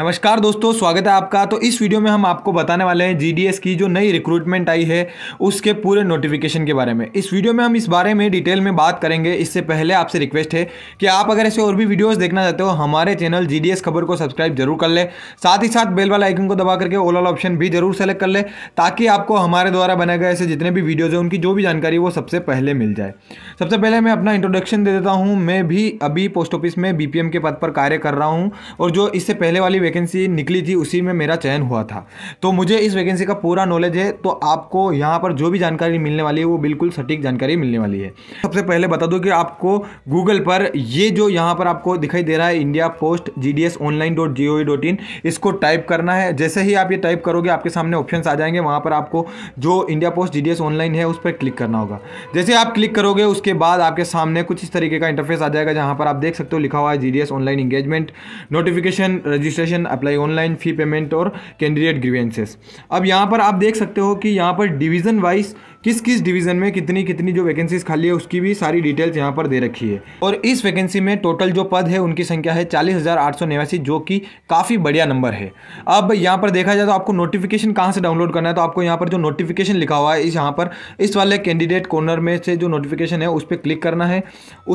नमस्कार दोस्तों स्वागत है आपका तो इस वीडियो में हम आपको बताने वाले हैं जीडीएस की जो नई रिक्रूटमेंट आई है उसके पूरे नोटिफिकेशन के बारे में इस वीडियो में हम इस बारे में डिटेल में बात करेंगे इससे पहले आपसे रिक्वेस्ट है कि आप अगर ऐसे और भी वीडियोस देखना चाहते हो हमारे चैनल जी खबर को सब्सक्राइब जरूर कर ले साथ ही साथ बेल वाला आइकन को दबा करके ऑल ऑल ऑप्शन भी जरूर सेलेक्ट कर ले ताकि आपको हमारे द्वारा बनाए गए ऐसे जितने भी वीडियोज़ हैं उनकी जो भी जानकारी वो सबसे पहले मिल जाए सबसे पहले मैं अपना इंट्रोडक्शन दे देता हूँ मैं भी अभी पोस्ट ऑफिस में बी के पद पर कार्य कर रहा हूँ और जो इससे पहले वाली वैकेंसी निकली थी उसी में मेरा चयन हुआ था तो मुझे इस वैकेंसी का पूरा नॉलेज है तो आपको यहाँ पर जो भी जानकारी मिलने वाली है वो बिल्कुल सटीक जानकारी मिलने वाली है सबसे पहले बता दूँ कि आपको गूगल पर ये जो यहाँ पर आपको दिखाई दे रहा है India post G D S online dot G O dot in इसको टाइप करना है जैसे ही आप ये टाइप करोगे आपके सामने ऑप्शन आ जाएंगे वहाँ पर आपको जो India post G D S online है उस पर क्लिक करना होगा जैसे आप क्लिक करोगे उसके बाद आपके सामने कुछ इस तरीके का इंटरफेस आ जाएगा जहाँ पर आप देख सकते हो लिखा हुआ है G online engagement notification registration application apply online fee payment और कैंडिडेट ग्रीवेंसेस अब यहाँ पर आप देख सकते हो कि यहाँ पर डिवीज़न वाइज किस किस डिवीज़न में कितनी कितनी जो वैकेंसीज खाली है उसकी भी सारी डिटेल्स यहाँ पर दे रखी है और इस वैकेंसी में टोटल जो पद है उनकी संख्या है चालीस जो कि काफ़ी बढ़िया नंबर है अब यहाँ पर देखा जाए तो आपको नोटिफिकेशन कहाँ से डाउनलोड करना है तो आपको यहाँ पर जो नोटिफिकेशन लिखा हुआ है इस यहाँ पर इस वाले कैंडिडेट कॉर्नर में से जो नोटिफिकेशन है उस पर क्लिक करना है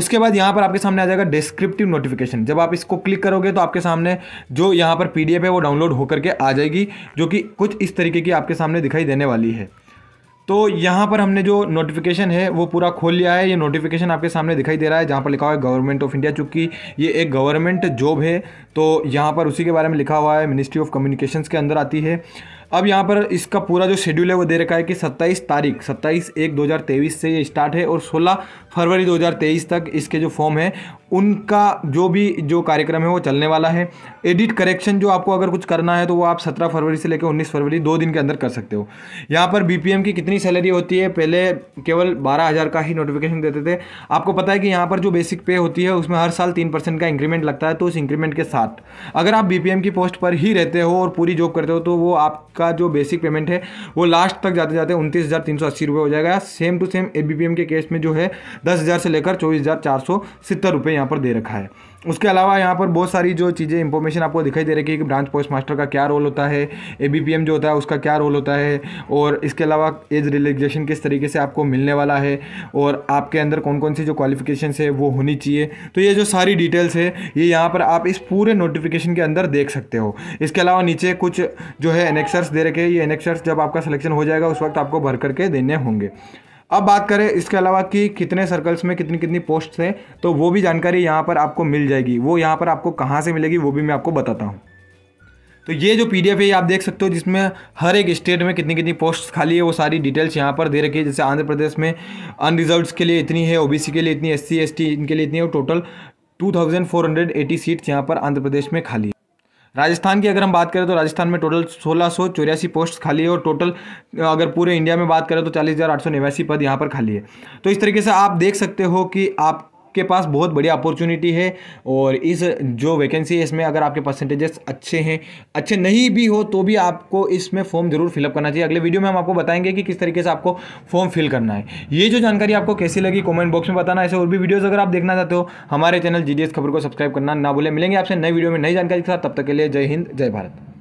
उसके बाद यहाँ पर आपके सामने आ जाएगा डिस्क्रिप्टिव नोटिफिकेशन जब आप इसको क्लिक करोगे तो आपके सामने जो यहाँ पर पी है वो डाउनलोड होकर के आ जाएगी जो कि कुछ इस तरीके की आपके सामने दिखाई देने वाली है तो यहाँ पर हमने जो नोटिफिकेशन है वो पूरा खोल लिया है ये नोटिफिकेशन आपके सामने दिखाई दे रहा है जहाँ पर लिखा हुआ है गवर्नमेंट ऑफ इंडिया चूँकि ये एक गवर्नमेंट जॉब है तो यहाँ पर उसी के बारे में लिखा हुआ है मिनिस्ट्री ऑफ कम्युनिकेशंस के अंदर आती है अब यहाँ पर इसका पूरा जो शेड्यूल है वो दे रखा है कि 27 तारीख 27 एक 2023 से ये स्टार्ट है और 16 फरवरी 2023 तक इसके जो फॉर्म है उनका जो भी जो कार्यक्रम है वो चलने वाला है एडिट करेक्शन जो आपको अगर कुछ करना है तो वो आप 17 फरवरी से लेकर 19 फरवरी दो दिन के अंदर कर सकते हो यहाँ पर बी की कितनी सैलरी होती है पहले केवल बारह हज़ार का ही नोटिफिकेशन देते थे आपको पता है कि यहाँ पर जो बेसिक पे होती है उसमें हर साल तीन परसेंट का इंक्रीमेंट लगता है तो उस इंक्रीमेंट के साथ अगर आप बी की पोस्ट पर ही रहते हो और पूरी जॉब करते हो तो वो आपका उसका जो बेसिक पेमेंट है वो लास्ट तक जाते जाते उनतीस हज़ार तीन सौ अस्सी रुपये हो जाएगा same to same A B P M के केस में जो है दस हज़ार से लेकर चौबीस हज़ार चार सौ सत्तर रुपये यहाँ पर दे रखा है उसके अलावा यहाँ पर बहुत सारी जो चीज़ें इंफॉर्मेशन आपको दिखाई दे रही है कि ब्रांच पोस्ट मास्टर का क्या रोल होता है ए जो होता है उसका क्या रोल होता है और इसके अलावा एज रिलैक्सेशन किस तरीके से आपको मिलने वाला है और आपके अंदर कौन कौन सी जो क्वालिफिकेशन है वो होनी चाहिए तो ये जो सारी डिटेल्स है ये यहाँ पर आप इस पूरे नोटिफिकेशन के अंदर देख सकते हो इसके अलावा नीचे कुछ जो है एनेक्सर्स दे रखे ये एनेक्सर्स जब आपका सिलेक्शन हो जाएगा उस वक्त आपको भर करके देने होंगे अब बात करें इसके अलावा कि कितने सर्कल्स में कितनी कितनी पोस्ट हैं तो वो भी जानकारी यहाँ पर आपको मिल जाएगी वो यहाँ पर आपको कहाँ से मिलेगी वो भी मैं आपको बताता हूँ तो ये जो पी है ये आप देख सकते हो जिसमें हर एक स्टेट में कितनी कितनी पोस्ट खाली है वो सारी डिटेल्स यहाँ पर दे रखी है जैसे आंध्र प्रदेश में अनरिजर्व के लिए इतनी है ओ के लिए इतनी एस सी इनके लिए इतनी है और टोटल 2480 सीट्स यहाँ पर आंध्र प्रदेश में खाली है राजस्थान की अगर हम बात करें तो राजस्थान में टोटल सोलह सौ चौरासी पोस्ट खाली है और टोटल अगर पूरे इंडिया में बात करें तो चालीस हज़ार आठ सौ नवासी पद यहाँ पर खाली है तो इस तरीके से आप देख सकते हो कि आप आपके पास बहुत बढ़िया अपॉर्चुनिटी है और इस जो वैकेंसी है इसमें अगर आपके परसेंटेजेस अच्छे हैं अच्छे नहीं भी हो तो भी आपको इसमें फॉर्म ज़रूर फिलअप करना चाहिए अगले वीडियो में हम आपको बताएंगे कि किस तरीके से आपको फॉर्म फिल करना है ये जो जानकारी आपको कैसी लगी कॉमेंट बॉक्स में बताना ऐसे और भी वीडियोज़ अगर आप देखना चाहते हो हमारे चैनल जी खबर को सब्सक्राइब करना ना भूलें मिलेंगे आपसे नई वीडियो में नई जानकारी के साथ तब तक के लिए जय हिंद जय भारत